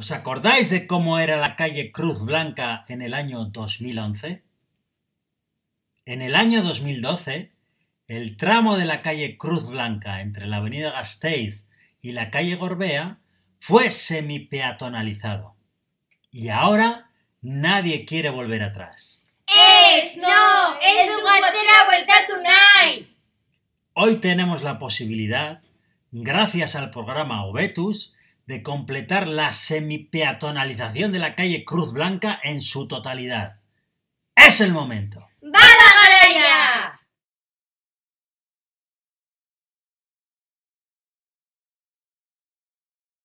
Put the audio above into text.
¿Os acordáis de cómo era la calle Cruz Blanca en el año 2011? En el año 2012, el tramo de la calle Cruz Blanca entre la avenida Gasteiz y la calle Gorbea fue peatonalizado Y ahora nadie quiere volver atrás. ¡Es no! ¡Es la vuelta tonight! Hoy tenemos la posibilidad, gracias al programa Obetus, de completar la semipeatonalización de la calle Cruz Blanca en su totalidad. Es el momento.